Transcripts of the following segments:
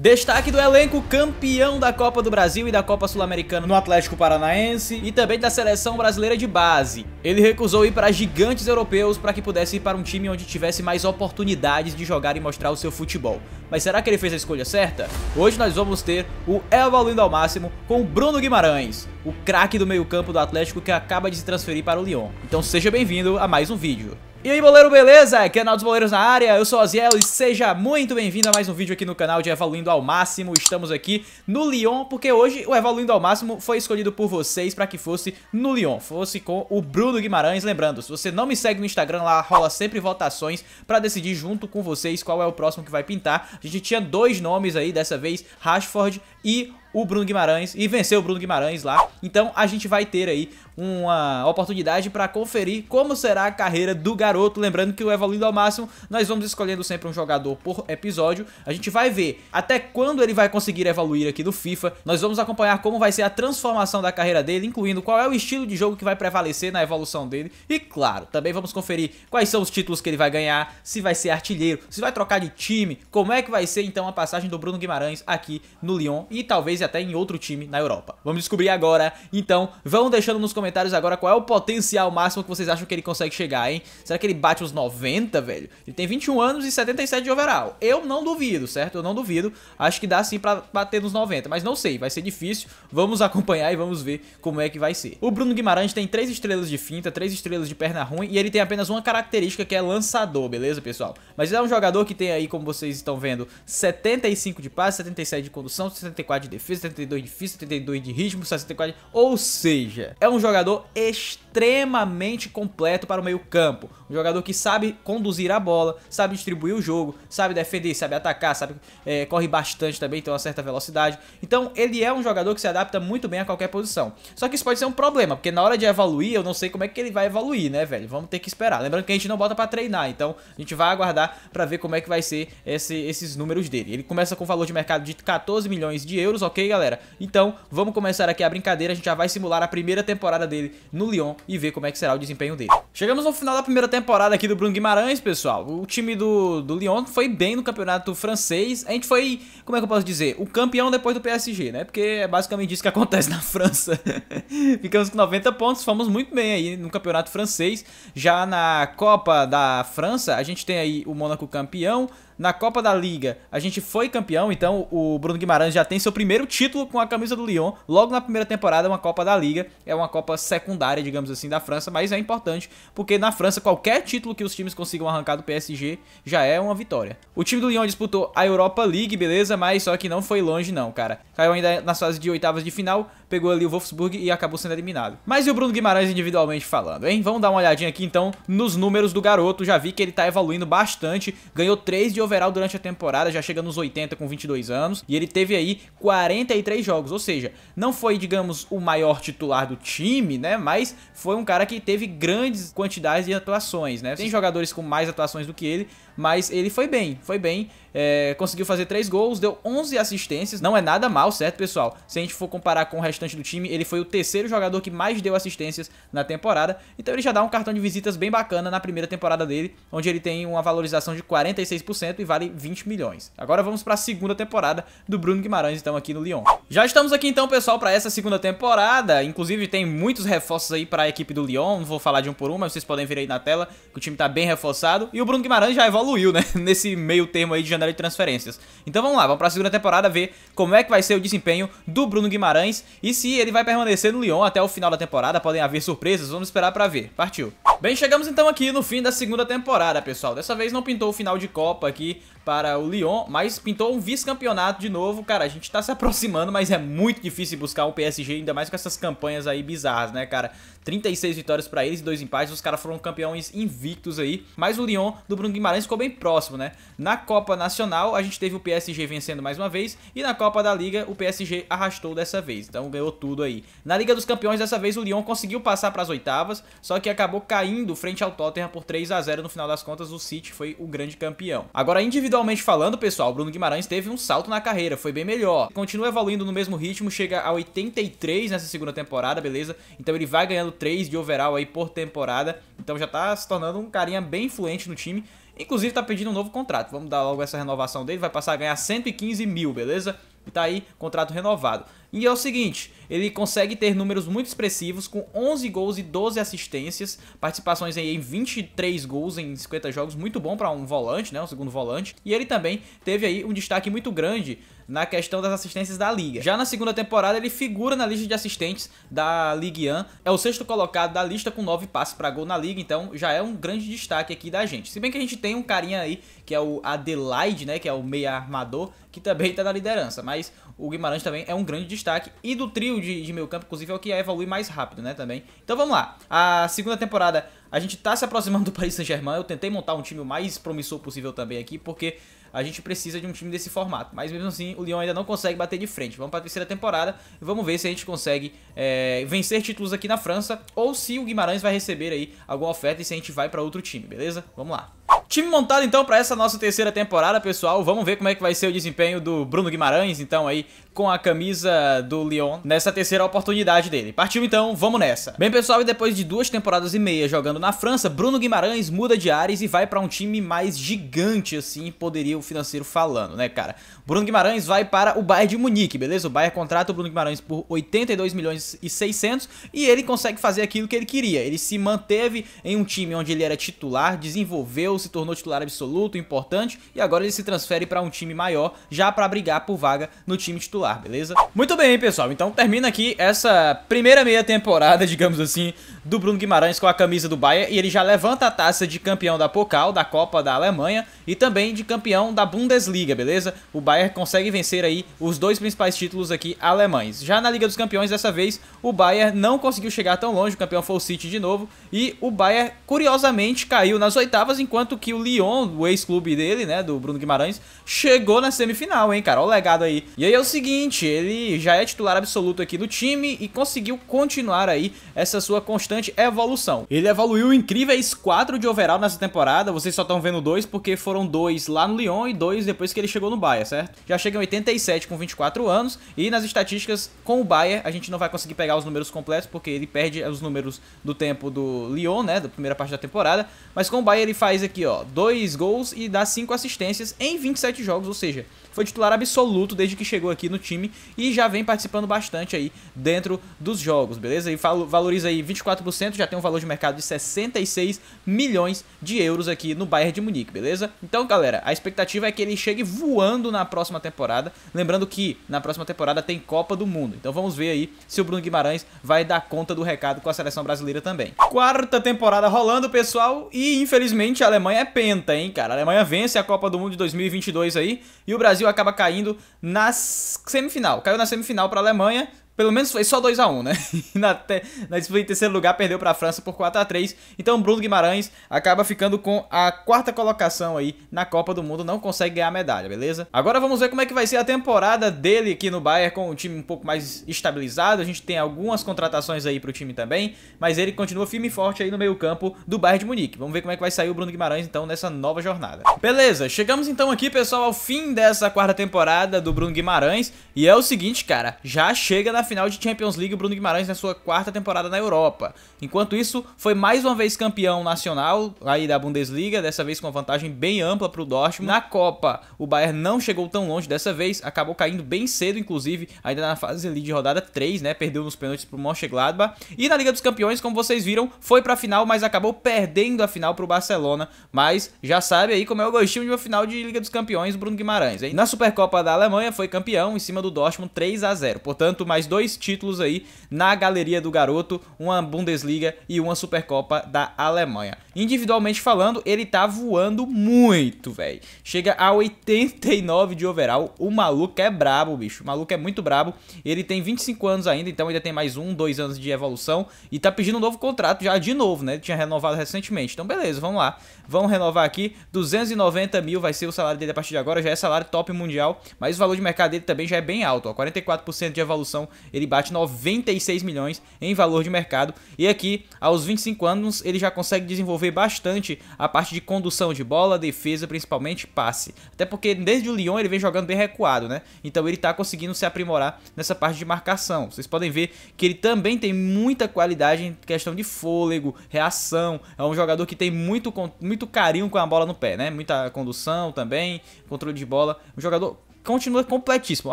Destaque do elenco campeão da Copa do Brasil e da Copa Sul-Americana no Atlético Paranaense e também da seleção brasileira de base. Ele recusou ir para gigantes europeus para que pudesse ir para um time onde tivesse mais oportunidades de jogar e mostrar o seu futebol. Mas será que ele fez a escolha certa? Hoje nós vamos ter o Evalindo ao máximo com o Bruno Guimarães, o craque do meio-campo do Atlético que acaba de se transferir para o Lyon. Então seja bem-vindo a mais um vídeo. E aí, boleiro, beleza? Canal é dos Boleiros na área, eu sou o Aziel e seja muito bem-vindo a mais um vídeo aqui no canal de Evoluindo ao Máximo. Estamos aqui no Lyon, porque hoje o Evoluindo ao Máximo foi escolhido por vocês para que fosse no Lyon, fosse com o Bruno Guimarães. Lembrando, se você não me segue no Instagram, lá rola sempre votações para decidir junto com vocês qual é o próximo que vai pintar. A gente tinha dois nomes aí, dessa vez, Rashford e o Bruno Guimarães e venceu o Bruno Guimarães lá. Então a gente vai ter aí uma oportunidade para conferir como será a carreira do garoto. Lembrando que o Evoluindo ao Máximo, nós vamos escolhendo sempre um jogador por episódio. A gente vai ver até quando ele vai conseguir evoluir aqui do FIFA. Nós vamos acompanhar como vai ser a transformação da carreira dele, incluindo qual é o estilo de jogo que vai prevalecer na evolução dele. E claro, também vamos conferir quais são os títulos que ele vai ganhar, se vai ser artilheiro, se vai trocar de time, como é que vai ser então a passagem do Bruno Guimarães aqui no Lyon e talvez talvez até em outro time na Europa. Vamos descobrir agora. Então, vão deixando nos comentários agora qual é o potencial máximo que vocês acham que ele consegue chegar, hein? Será que ele bate os 90, velho? Ele tem 21 anos e 77 de overall. Eu não duvido, certo? Eu não duvido. Acho que dá sim pra bater nos 90, mas não sei, vai ser difícil. Vamos acompanhar e vamos ver como é que vai ser. O Bruno Guimarães tem 3 estrelas de finta, 3 estrelas de perna ruim e ele tem apenas uma característica que é lançador, beleza, pessoal? Mas é um jogador que tem aí, como vocês estão vendo, 75 de passe, 77 de condução, 74 de defesa defesa, 72 de física, 72 de ritmo, 64 Ou seja, é um jogador extremamente completo para o meio campo. Um jogador que sabe conduzir a bola, sabe distribuir o jogo, sabe defender, sabe atacar, sabe é, corre bastante também, tem uma certa velocidade. Então ele é um jogador que se adapta muito bem a qualquer posição. Só que isso pode ser um problema, porque na hora de evoluir, eu não sei como é que ele vai evoluir, né, velho? Vamos ter que esperar. Lembrando que a gente não bota para treinar, então a gente vai aguardar para ver como é que vai ser esse, esses números dele. Ele começa com valor de mercado de 14 milhões de euros, ok? ok, galera? Então, vamos começar aqui a brincadeira, a gente já vai simular a primeira temporada dele no Lyon e ver como é que será o desempenho dele. Chegamos no final da primeira temporada aqui do Bruno Guimarães, pessoal. O time do, do Lyon foi bem no campeonato francês. A gente foi, como é que eu posso dizer, o campeão depois do PSG, né? Porque é basicamente isso que acontece na França. Ficamos com 90 pontos, fomos muito bem aí no campeonato francês. Já na Copa da França, a gente tem aí o Mônaco campeão, na Copa da Liga, a gente foi campeão, então o Bruno Guimarães já tem seu primeiro título com a camisa do Lyon, logo na primeira temporada, é uma Copa da Liga, é uma Copa secundária, digamos assim, da França, mas é importante, porque na França qualquer título que os times consigam arrancar do PSG já é uma vitória. O time do Lyon disputou a Europa League, beleza, mas só que não foi longe não, cara. Caiu ainda nas fases de oitavas de final, pegou ali o Wolfsburg e acabou sendo eliminado. Mas e o Bruno Guimarães individualmente falando, hein? Vamos dar uma olhadinha aqui então nos números do garoto. Já vi que ele tá evoluindo bastante, ganhou 3 de overall durante a temporada, já chega nos 80 com 22 anos, e ele teve aí 43 jogos, ou seja, não foi, digamos, o maior titular do time, né? Mas foi um cara que teve grandes quantidades de atuações, né? Tem jogadores com mais atuações do que ele, mas ele foi bem, foi bem. É, conseguiu fazer 3 gols, deu 11 assistências, não é nada mal, certo, pessoal? Se a gente for comparar com o restante do time, ele foi o terceiro jogador que mais deu assistências na temporada, então ele já dá um cartão de visitas bem bacana na primeira temporada dele, onde ele tem uma valorização de 46% e vale 20 milhões. Agora vamos para a segunda temporada do Bruno Guimarães, então, aqui no Lyon. Já estamos aqui, então, pessoal, para essa segunda temporada, inclusive tem muitos reforços aí para a equipe do Lyon, não vou falar de um por um, mas vocês podem ver aí na tela que o time tá bem reforçado, e o Bruno Guimarães já evoluiu evoluiu, né? Nesse meio termo aí de janela de transferências. Então vamos lá, vamos para a segunda temporada ver como é que vai ser o desempenho do Bruno Guimarães e se ele vai permanecer no Lyon até o final da temporada. Podem haver surpresas, vamos esperar para ver. Partiu. Bem, chegamos então aqui no fim da segunda temporada, pessoal. Dessa vez não pintou o final de Copa aqui para o Lyon, mas pintou um vice-campeonato de novo. Cara, a gente tá se aproximando, mas é muito difícil buscar um PSG, ainda mais com essas campanhas aí bizarras, né, cara? 36 vitórias para eles e dois empates. Os caras foram campeões invictos aí. Mas o Lyon do Bruno Guimarães ficou bem próximo, né? Na Copa Nacional, a gente teve o PSG vencendo mais uma vez. E na Copa da Liga, o PSG arrastou dessa vez. Então ganhou tudo aí. Na Liga dos Campeões, dessa vez, o Lyon conseguiu passar para as oitavas. Só que acabou caindo frente ao Tottenham por 3 a 0 No final das contas, o City foi o grande campeão. Agora, individualmente falando, pessoal, o Bruno Guimarães teve um salto na carreira. Foi bem melhor. Continua evoluindo no mesmo ritmo. Chega a 83 nessa segunda temporada, beleza? Então ele vai ganhando 3 de overall aí por temporada. Então já tá se tornando um carinha bem influente no time. Inclusive tá pedindo um novo contrato. Vamos dar logo essa renovação dele. Vai passar a ganhar 115 mil, beleza? E tá aí, contrato renovado. E é o seguinte, ele consegue ter números muito expressivos com 11 gols e 12 assistências, participações em 23 gols em 50 jogos, muito bom para um volante, né, um segundo volante. E ele também teve aí um destaque muito grande na questão das assistências da liga. Já na segunda temporada ele figura na lista de assistentes da Ligue 1, é o sexto colocado da lista com 9 passes para gol na liga, então já é um grande destaque aqui da gente. Se bem que a gente tem um carinha aí que é o Adelaide, né, que é o meia armador, que também tá na liderança, mas o Guimarães também é um grande destaque. E do trio de, de meio campo, inclusive, é o que é evolui mais rápido, né, também. Então vamos lá. A segunda temporada, a gente tá se aproximando do Paris Saint-Germain. Eu tentei montar um time o mais promissor possível também aqui, porque a gente precisa de um time desse formato. Mas mesmo assim, o Lyon ainda não consegue bater de frente. Vamos para a terceira temporada e vamos ver se a gente consegue é, vencer títulos aqui na França ou se o Guimarães vai receber aí alguma oferta e se a gente vai para outro time, beleza? Vamos lá. Time montado então para essa nossa terceira temporada, pessoal. Vamos ver como é que vai ser o desempenho do Bruno Guimarães, então aí com a camisa do Lyon nessa terceira oportunidade dele. Partiu então, vamos nessa. Bem, pessoal, e depois de duas temporadas e meia jogando na França, Bruno Guimarães muda de ares e vai para um time mais gigante assim, poderia o financeiro falando, né, cara? Bruno Guimarães vai para o Bayern de Munique, beleza? O Bayern contrata o Bruno Guimarães por 82 milhões e 600 e ele consegue fazer aquilo que ele queria. Ele se manteve em um time onde ele era titular, desenvolveu se tornou titular absoluto, importante, e agora ele se transfere para um time maior, já para brigar por vaga no time titular, beleza? Muito bem, pessoal, então termina aqui essa primeira meia temporada, digamos assim, do Bruno Guimarães com a camisa do Bayern e ele já levanta a taça de campeão da Pokal, da Copa da Alemanha, e também de campeão da Bundesliga, beleza? O Bayern consegue vencer aí os dois principais títulos aqui alemães. Já na Liga dos Campeões, dessa vez, o Bayern não conseguiu chegar tão longe, o campeão foi o City de novo, e o Bayern, curiosamente, caiu nas oitavas, enquanto tanto que o Lyon, o ex-clube dele, né, do Bruno Guimarães, chegou na semifinal, hein, cara, olha o legado aí. E aí é o seguinte, ele já é titular absoluto aqui do time e conseguiu continuar aí essa sua constante evolução. Ele evoluiu incríveis 4 de overall nessa temporada, vocês só estão vendo dois porque foram dois lá no Lyon e dois depois que ele chegou no Bahia, certo? Já chega em 87 com 24 anos e nas estatísticas com o Bahia a gente não vai conseguir pegar os números completos porque ele perde os números do tempo do Lyon, né, da primeira parte da temporada, mas com o Bahia ele faz aqui aqui, ó, dois gols e dá cinco assistências em 27 jogos, ou seja, foi titular absoluto desde que chegou aqui no time e já vem participando bastante aí dentro dos jogos, beleza? E valoriza aí 24%, já tem um valor de mercado de 66 milhões de euros aqui no Bayern de Munique, beleza? Então, galera, a expectativa é que ele chegue voando na próxima temporada. Lembrando que na próxima temporada tem Copa do Mundo. Então vamos ver aí se o Bruno Guimarães vai dar conta do recado com a seleção brasileira também. Quarta temporada rolando, pessoal, e infelizmente a Alemanha é penta, hein, cara? A Alemanha vence a Copa do Mundo de 2022 aí e o Brasil Brasil acaba caindo na semifinal. Caiu na semifinal para a Alemanha, pelo menos foi só 2 a 1 né? na, te, na disputa em terceiro lugar, perdeu para a França por 4 a 3 Então, Bruno Guimarães acaba ficando com a quarta colocação aí na Copa do Mundo, não consegue ganhar a medalha, beleza? Agora vamos ver como é que vai ser a temporada dele aqui no Bayern com o time um pouco mais estabilizado. A gente tem algumas contratações aí pro time também, mas ele continua firme e forte aí no meio-campo do Bayern de Munique. Vamos ver como é que vai sair o Bruno Guimarães então nessa nova jornada. Beleza, chegamos então aqui, pessoal, ao fim dessa quarta temporada do Bruno Guimarães e é o seguinte, cara, já chega na final de Champions League Bruno Guimarães na sua quarta temporada na Europa. Enquanto isso, foi mais uma vez campeão nacional aí da Bundesliga, dessa vez com uma vantagem bem ampla para o Dortmund. Na Copa, o Bayern não chegou tão longe dessa vez, acabou caindo bem cedo, inclusive, ainda na fase ali de rodada 3, né? Perdeu nos pênaltis para o Mönchengladbach. E na Liga dos Campeões, como vocês viram, foi para a final, mas acabou perdendo a final para o Barcelona. Mas já sabe aí como é o gostinho de uma final de Liga dos Campeões, Bruno Guimarães. Hein? Na Supercopa da Alemanha, foi campeão em cima do Dortmund 3 a 0 Portanto, mais dois dois títulos aí na galeria do garoto, uma Bundesliga e uma Supercopa da Alemanha. Individualmente falando, ele tá voando muito, velho. Chega a 89 de overall, o maluco é brabo, bicho. O maluco é muito brabo. Ele tem 25 anos ainda, então ainda tem mais um, dois anos de evolução e tá pedindo um novo contrato já de novo, né? Ele tinha renovado recentemente. Então beleza, vamos lá. Vamos renovar aqui. 290 mil vai ser o salário dele a partir de agora, já é salário top mundial, mas o valor de mercado dele também já é bem alto, ó. 44% de evolução ele bate 96 milhões em valor de mercado. E aqui, aos 25 anos, ele já consegue desenvolver bastante a parte de condução de bola, defesa, principalmente passe. Até porque desde o Lyon ele vem jogando bem recuado, né? Então ele tá conseguindo se aprimorar nessa parte de marcação. Vocês podem ver que ele também tem muita qualidade em questão de fôlego, reação. É um jogador que tem muito, muito carinho com a bola no pé, né? Muita condução também, controle de bola. Um jogador continua completíssimo,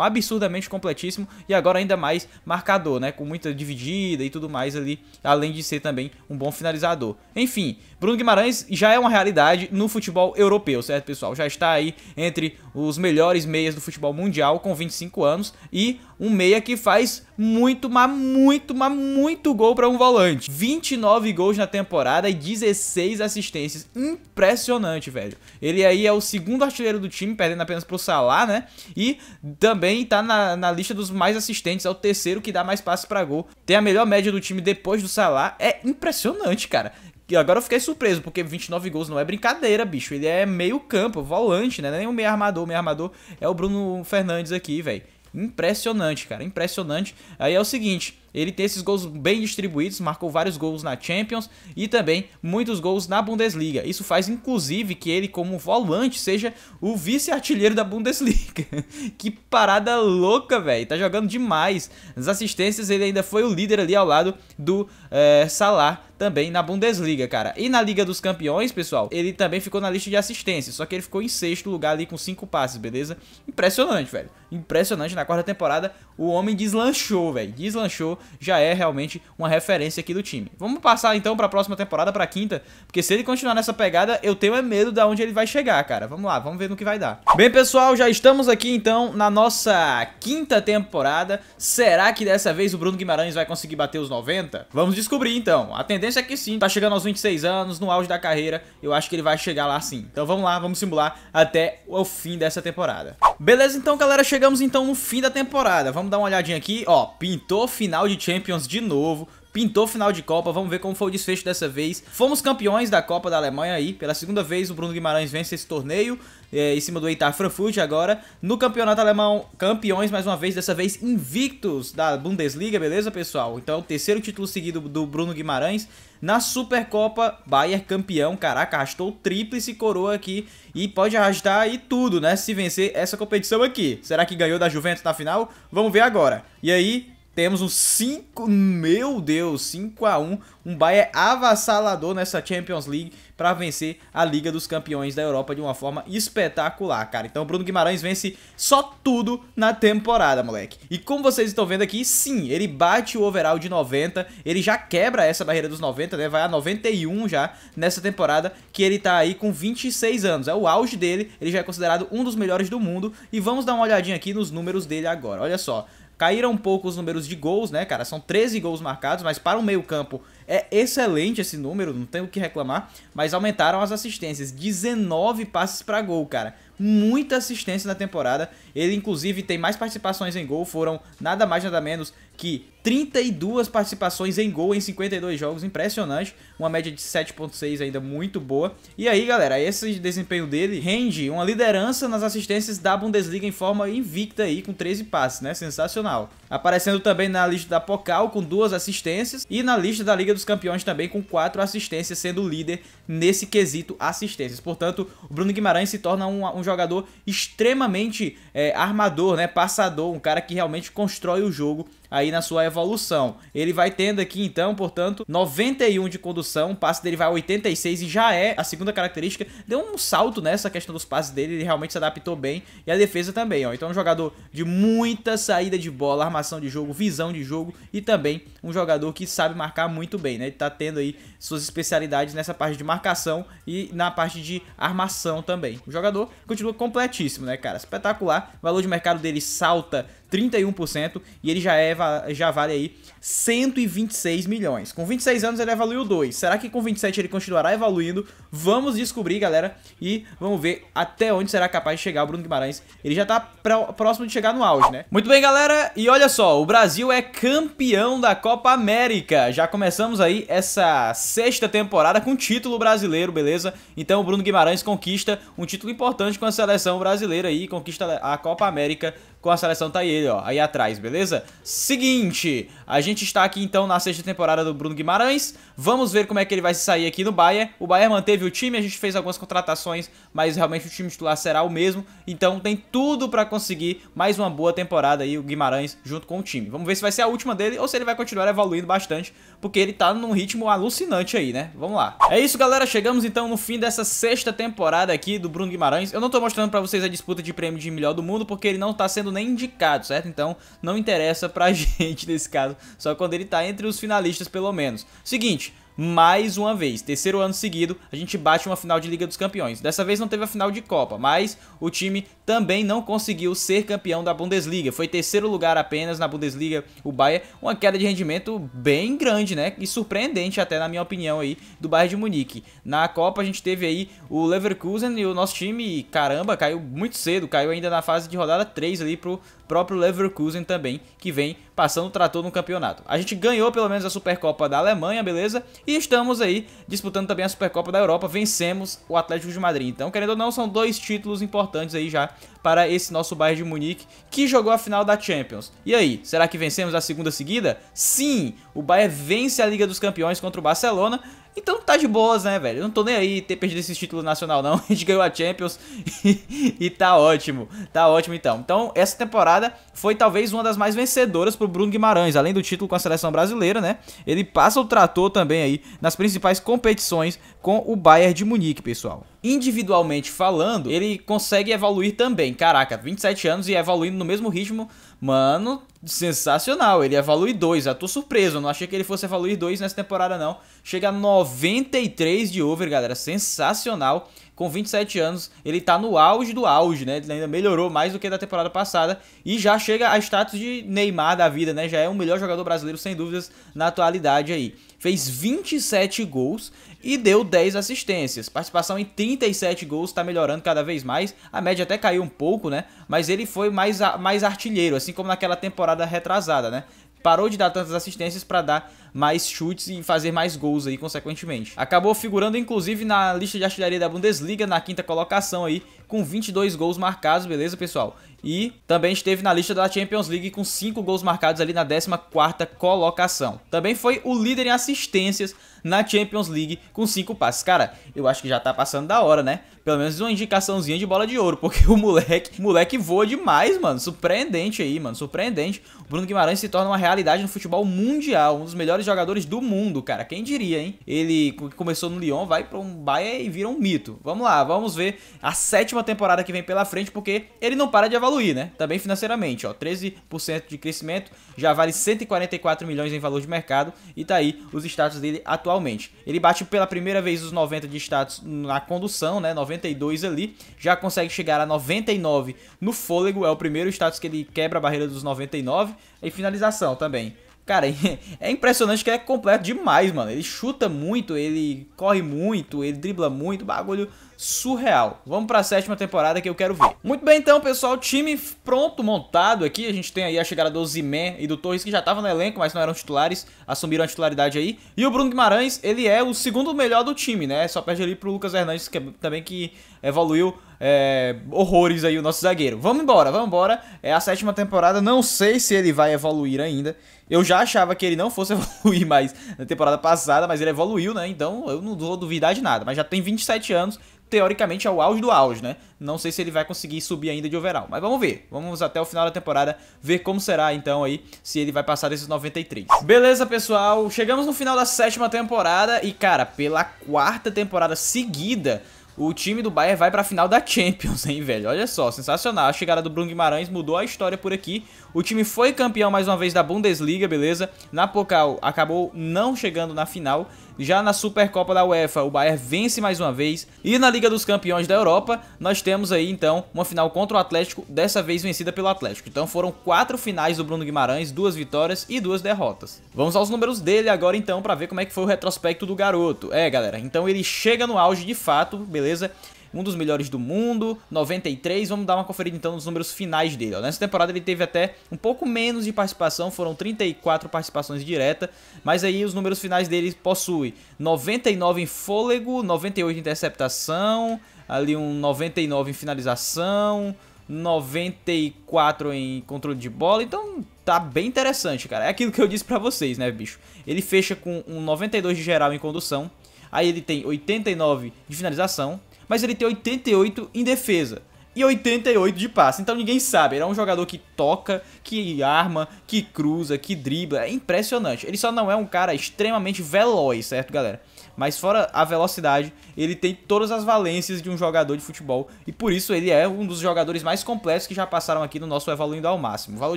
absurdamente completíssimo e agora ainda mais marcador, né? Com muita dividida e tudo mais ali, além de ser também um bom finalizador. Enfim, Bruno Guimarães já é uma realidade no futebol europeu, certo, pessoal? Já está aí entre os melhores meias do futebol mundial com 25 anos e um meia que faz muito, mas muito, mas muito gol para um volante. 29 gols na temporada e 16 assistências. Impressionante, velho. Ele aí é o segundo artilheiro do time, perdendo apenas pro Salah, né? E também tá na, na lista dos mais assistentes, é o terceiro que dá mais passes para gol. Tem a melhor média do time depois do Salah. É impressionante, cara. E agora eu fiquei surpreso, porque 29 gols não é brincadeira, bicho. Ele é meio campo, volante, né? É nem o meio armador. O meio armador é o Bruno Fernandes aqui, velho. Impressionante, cara, impressionante. Aí é o seguinte, ele tem esses gols bem distribuídos, marcou vários gols na Champions e também muitos gols na Bundesliga. Isso faz inclusive que ele, como volante, seja o vice-artilheiro da Bundesliga. que parada louca, velho. Tá jogando demais. As assistências, ele ainda foi o líder ali ao lado do é, Salah também na Bundesliga, cara. E na Liga dos Campeões, pessoal, ele também ficou na lista de assistências, só que ele ficou em sexto lugar ali com cinco passes, beleza? Impressionante, velho. Impressionante na quarta temporada, o homem deslanchou, velho. Deslanchou já é realmente uma referência aqui do time. Vamos passar então para a próxima temporada, para a quinta, porque se ele continuar nessa pegada, eu tenho é medo de onde ele vai chegar, cara. Vamos lá, vamos ver no que vai dar. Bem, pessoal, já estamos aqui então na nossa quinta temporada. Será que dessa vez o Bruno Guimarães vai conseguir bater os 90? Vamos descobrir então. A tendência é que sim, tá chegando aos 26 anos, no auge da carreira, eu acho que ele vai chegar lá sim. Então vamos lá, vamos simular até o fim dessa temporada. Beleza, então, galera, chegamos então no fim da temporada. Vamos dar uma olhadinha aqui, ó, pintou final final de Champions de novo, pintou final de Copa, vamos ver como foi o desfecho dessa vez. Fomos campeões da Copa da Alemanha aí, pela segunda vez o Bruno Guimarães vence esse torneio, é, em cima do Eitar Frankfurt agora. No campeonato alemão, campeões mais uma vez, dessa vez invictos da Bundesliga, beleza pessoal? Então, terceiro título seguido do Bruno Guimarães. Na Supercopa, Bayern campeão, caraca, arrastou tríplice coroa aqui e pode arrastar aí tudo, né, se vencer essa competição aqui. Será que ganhou da Juventus na final? Vamos ver agora. E aí, temos um 5, meu Deus, 5 a 1 Um Bayern avassalador nessa Champions League para vencer a Liga dos Campeões da Europa de uma forma espetacular, cara. Então o Bruno Guimarães vence só tudo na temporada, moleque. E como vocês estão vendo aqui, sim, ele bate o overall de 90, ele já quebra essa barreira dos 90, né? Vai a 91 já nessa temporada que ele tá aí com 26 anos. É o auge dele, ele já é considerado um dos melhores do mundo e vamos dar uma olhadinha aqui nos números dele agora. Olha só, Caíram um pouco os números de gols, né, cara? São 13 gols marcados, mas para o meio-campo é excelente esse número, não tenho o que reclamar. Mas aumentaram as assistências, 19 passes para gol, cara. Muita assistência na temporada. Ele, inclusive, tem mais participações em gol, foram nada mais, nada menos que 32 participações em gol em 52 jogos, impressionante, uma média de 7.6 ainda muito boa. E aí, galera, esse desempenho dele rende uma liderança nas assistências da Bundesliga em forma invicta aí com 13 passes, né? Sensacional. Aparecendo também na lista da Pocal com duas assistências e na lista da Liga dos Campeões também com quatro assistências, sendo líder nesse quesito assistências. Portanto, o Bruno Guimarães se torna um, um jogador extremamente é, armador, né? Passador, um cara que realmente constrói o jogo aí na sua evolução evolução. Ele vai tendo aqui, então, portanto, 91 de condução, o passe dele vai a 86 e já é a segunda característica. Deu um salto nessa questão dos passes dele, ele realmente se adaptou bem e a defesa também, ó. Então, é um jogador de muita saída de bola, armação de jogo, visão de jogo e também um jogador que sabe marcar muito bem, né? Ele tá tendo aí suas especialidades nessa parte de marcação e na parte de armação também. O jogador continua completíssimo, né, cara? Espetacular. O valor de mercado dele salta 31%, e ele já, é, já vale aí 126 milhões. Com 26 anos ele evoluiu 2. Será que com 27 ele continuará evoluindo? Vamos descobrir, galera, e vamos ver até onde será capaz de chegar o Bruno Guimarães. Ele já tá próximo de chegar no auge, né? Muito bem, galera, e olha só, o Brasil é campeão da Copa América. Já começamos aí essa sexta temporada com título brasileiro, beleza? Então o Bruno Guimarães conquista um título importante com a seleção brasileira aí, conquista a Copa América com a seleção tá ele, ó, aí atrás, beleza? Seguinte, a gente está aqui então na sexta temporada do Bruno Guimarães. Vamos ver como é que ele vai se sair aqui no Bayern. O Bayern manteve o time, a gente fez algumas contratações, mas realmente o time titular será o mesmo. Então tem tudo para conseguir mais uma boa temporada aí o Guimarães junto com o time. Vamos ver se vai ser a última dele ou se ele vai continuar evoluindo bastante, porque ele tá num ritmo alucinante aí, né? Vamos lá. É isso, galera. Chegamos então no fim dessa sexta temporada aqui do Bruno Guimarães. Eu não tô mostrando pra vocês a disputa de prêmio de melhor do mundo, porque ele não tá sendo nem indicado, certo? Então não interessa pra gente nesse caso, só quando ele tá entre os finalistas pelo menos. Seguinte, mais uma vez. Terceiro ano seguido, a gente bate uma final de Liga dos Campeões. Dessa vez não teve a final de Copa, mas o time também não conseguiu ser campeão da Bundesliga. Foi terceiro lugar apenas na Bundesliga, o Bayern. Uma queda de rendimento bem grande, né? E surpreendente até, na minha opinião, aí, do Bayern de Munique. Na Copa a gente teve aí o Leverkusen e o nosso time, caramba, caiu muito cedo. Caiu ainda na fase de rodada 3 ali pro próprio Leverkusen também, que vem passando o trator no campeonato. A gente ganhou pelo menos a Supercopa da Alemanha, beleza? E estamos aí disputando também a Supercopa da Europa, vencemos o Atlético de Madrid. Então, querendo ou não, são dois títulos importantes aí já para esse nosso Bayern de Munique, que jogou a final da Champions. E aí, será que vencemos a segunda seguida? Sim, o Bayern vence a Liga dos Campeões contra o Barcelona então tá de boas, né, velho? Eu não tô nem aí ter perdido esse título nacional, não. A gente ganhou a Champions e, e tá ótimo. Tá ótimo, então. Então, essa temporada foi talvez uma das mais vencedoras pro Bruno Guimarães. Além do título com a seleção brasileira, né? Ele passa o trator também aí nas principais competições com o Bayern de Munique, pessoal individualmente falando, ele consegue evoluir também. Caraca, 27 anos e evoluindo no mesmo ritmo, mano, sensacional. Ele evalui 2. Já tô surpreso. Eu não achei que ele fosse evaluir 2 nessa temporada, não. Chega a 93 de over, galera. Sensacional. Com 27 anos, ele tá no auge do auge, né? Ele ainda melhorou mais do que da temporada passada. E já chega a status de Neymar da vida, né? Já é o melhor jogador brasileiro, sem dúvidas, na atualidade aí fez 27 gols e deu 10 assistências. Participação em 37 gols está melhorando cada vez mais. A média até caiu um pouco, né? Mas ele foi mais, mais artilheiro, assim como naquela temporada retrasada, né? Parou de dar tantas assistências para dar mais chutes e fazer mais gols aí, consequentemente. Acabou figurando, inclusive, na lista de artilharia da Bundesliga, na quinta colocação aí, com 22 gols marcados, beleza, pessoal? E também esteve na lista da Champions League com 5 gols marcados ali na 14ª colocação. Também foi o líder em assistências na Champions League com 5 passes. Cara, eu acho que já tá passando da hora, né? Pelo menos uma indicaçãozinha de bola de ouro, porque o moleque, moleque voa demais, mano. Surpreendente aí, mano, surpreendente. O Bruno Guimarães se torna uma realidade no futebol mundial, um dos melhores jogadores do mundo, cara. Quem diria, hein? Ele começou no Lyon, vai para um Bayern e vira um mito. Vamos lá, vamos ver a sétima ótima temporada que vem pela frente, porque ele não para de evoluir, né? Também financeiramente, ó, 13% de crescimento, já vale 144 milhões em valor de mercado e tá aí os status dele atualmente. Ele bate pela primeira vez os 90 de status na condução, né? 92 ali, já consegue chegar a 99 no fôlego, é o primeiro status que ele quebra a barreira dos 99 e finalização também. Cara, é impressionante que ele é completo demais, mano. Ele chuta muito, ele corre muito, ele dribla muito, bagulho surreal. Vamos para a sétima temporada que eu quero ver. Muito bem então, pessoal, time pronto, montado aqui. A gente tem aí a chegada do Zimé e do Torres, que já estavam no elenco, mas não eram titulares, assumiram a titularidade aí. E o Bruno Guimarães, ele é o segundo melhor do time, né? Só perde ali pro Lucas Hernandes, que é, também que evoluiu é, horrores aí o nosso zagueiro. Vamos embora, vamos embora. É a sétima temporada, não sei se ele vai evoluir ainda. Eu já achava que ele não fosse evoluir mais na temporada passada, mas ele evoluiu, né? Então eu não vou duvidar de nada. Mas já tem 27 anos, teoricamente é o auge do auge, né? Não sei se ele vai conseguir subir ainda de overall, mas vamos ver. Vamos até o final da temporada ver como será então aí se ele vai passar desses 93. Beleza, pessoal? Chegamos no final da sétima temporada e, cara, pela quarta temporada seguida, o time do Bayern vai para a final da Champions, hein, velho? Olha só, sensacional. A chegada do Bruno Guimarães mudou a história por aqui. O time foi campeão mais uma vez da Bundesliga, beleza? Na Pokal acabou não chegando na final, já na Supercopa da UEFA, o Bayern vence mais uma vez. E na Liga dos Campeões da Europa, nós temos aí então uma final contra o Atlético, dessa vez vencida pelo Atlético. Então foram quatro finais do Bruno Guimarães, duas vitórias e duas derrotas. Vamos aos números dele agora então para ver como é que foi o retrospecto do garoto. É, galera, então ele chega no auge de fato, beleza? um dos melhores do mundo, 93. Vamos dar uma conferida então nos números finais dele. Ó. Nessa temporada ele teve até um pouco menos de participação, foram 34 participações diretas, mas aí os números finais dele possui 99 em fôlego, 98 em interceptação, ali um 99 em finalização, 94 em controle de bola. Então tá bem interessante, cara. É aquilo que eu disse para vocês, né, bicho? Ele fecha com um 92 de geral em condução. Aí ele tem 89 de finalização, mas ele tem 88 em defesa e 88 de passe. Então ninguém sabe. Ele é um jogador que toca, que arma, que cruza, que dribla. É impressionante. Ele só não é um cara extremamente veloz, certo, galera? Mas fora a velocidade, ele tem todas as valências de um jogador de futebol. E por isso ele é um dos jogadores mais completos que já passaram aqui no nosso Evoluindo ao Máximo. O valor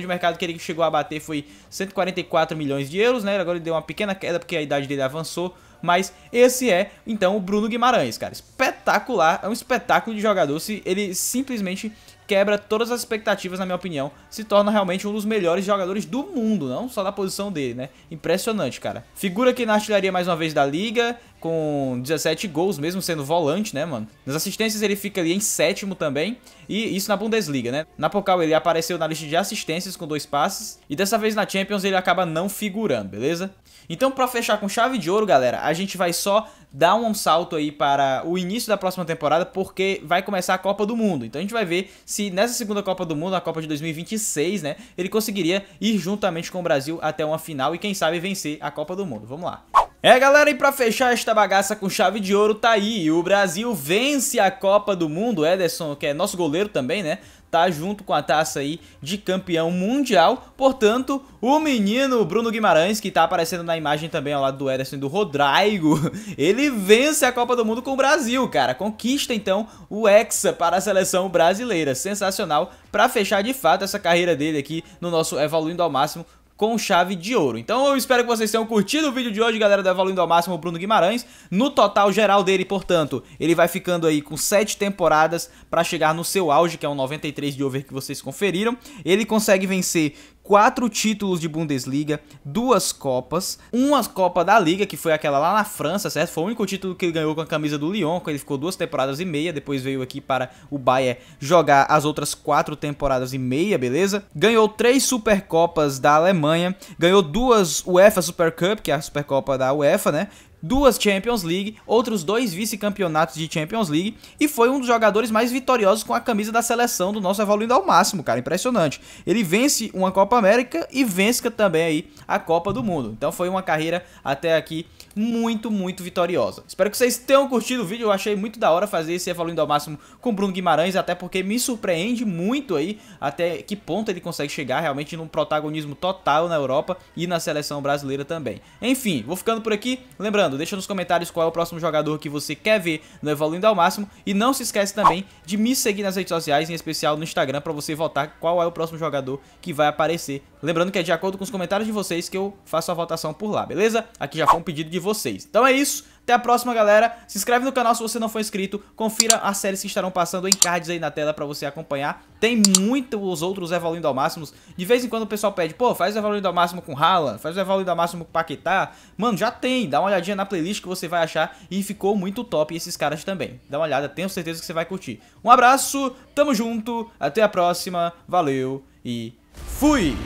de mercado que ele chegou a bater foi 144 milhões de euros, né? Agora ele deu uma pequena queda porque a idade dele avançou. Mas esse é, então, o Bruno Guimarães, cara. Espetacular, é um espetáculo de jogador. Se ele simplesmente quebra todas as expectativas, na minha opinião. Se torna realmente um dos melhores jogadores do mundo, não só da posição dele, né? Impressionante, cara. Figura aqui na artilharia mais uma vez da liga com 17 gols, mesmo sendo volante, né, mano? Nas assistências ele fica ali em sétimo também, e isso na Bundesliga, né? Na Pokal ele apareceu na lista de assistências com dois passes, e dessa vez na Champions ele acaba não figurando, beleza? Então, para fechar com chave de ouro, galera, a gente vai só dar um salto aí para o início da próxima temporada, porque vai começar a Copa do Mundo. Então a gente vai ver se nessa segunda Copa do Mundo, a Copa de 2026, né, ele conseguiria ir juntamente com o Brasil até uma final e quem sabe vencer a Copa do Mundo. Vamos lá. É galera, e pra fechar esta bagaça com chave de ouro, tá aí, o Brasil vence a Copa do Mundo, Ederson, que é nosso goleiro também, né, tá junto com a taça aí de campeão mundial, portanto, o menino Bruno Guimarães, que tá aparecendo na imagem também ao lado do Ederson e do Rodrigo, ele vence a Copa do Mundo com o Brasil, cara, conquista então o Hexa para a seleção brasileira, sensacional, pra fechar de fato essa carreira dele aqui no nosso Evoluindo ao Máximo com chave de ouro. Então eu espero que vocês tenham curtido o vídeo de hoje, galera, da Evoluindo ao Máximo, o Bruno Guimarães. No total geral dele, portanto, ele vai ficando aí com 7 temporadas para chegar no seu auge, que é um 93 de over que vocês conferiram. Ele consegue vencer quatro títulos de Bundesliga, duas Copas, uma Copa da Liga, que foi aquela lá na França, certo? Foi o único título que ele ganhou com a camisa do Lyon, que ele ficou duas temporadas e meia, depois veio aqui para o Bayern jogar as outras quatro temporadas e meia, beleza? Ganhou três Supercopas da Alemanha, ganhou duas UEFA Super Cup, que é a Supercopa da UEFA, né? duas Champions League, outros dois vice-campeonatos de Champions League e foi um dos jogadores mais vitoriosos com a camisa da seleção do nosso evoluindo ao máximo, cara, impressionante. Ele vence uma Copa América e vence também aí a Copa do Mundo. Então foi uma carreira até aqui muito, muito vitoriosa. Espero que vocês tenham curtido o vídeo, eu achei muito da hora fazer esse evoluindo ao máximo com Bruno Guimarães, até porque me surpreende muito aí até que ponto ele consegue chegar realmente num protagonismo total na Europa e na seleção brasileira também. Enfim, vou ficando por aqui, lembrando Deixa nos comentários qual é o próximo jogador que você quer ver no Evoluindo ao Máximo. E não se esquece também de me seguir nas redes sociais, em especial no Instagram, para você votar qual é o próximo jogador que vai aparecer. Lembrando que é de acordo com os comentários de vocês que eu faço a votação por lá, beleza? Aqui já foi um pedido de vocês. Então é isso. Até a próxima, galera. Se inscreve no canal se você não for inscrito. Confira as séries que estarão passando em cards aí na tela pra você acompanhar. Tem muitos outros evoluindo ao máximo. De vez em quando o pessoal pede, pô, faz o evoluindo ao máximo com Haaland, faz o evoluindo ao máximo com Paquetá. Mano, já tem. Dá uma olhadinha na playlist que você vai achar. E ficou muito top esses caras também. Dá uma olhada, tenho certeza que você vai curtir. Um abraço, tamo junto, até a próxima. Valeu e fui!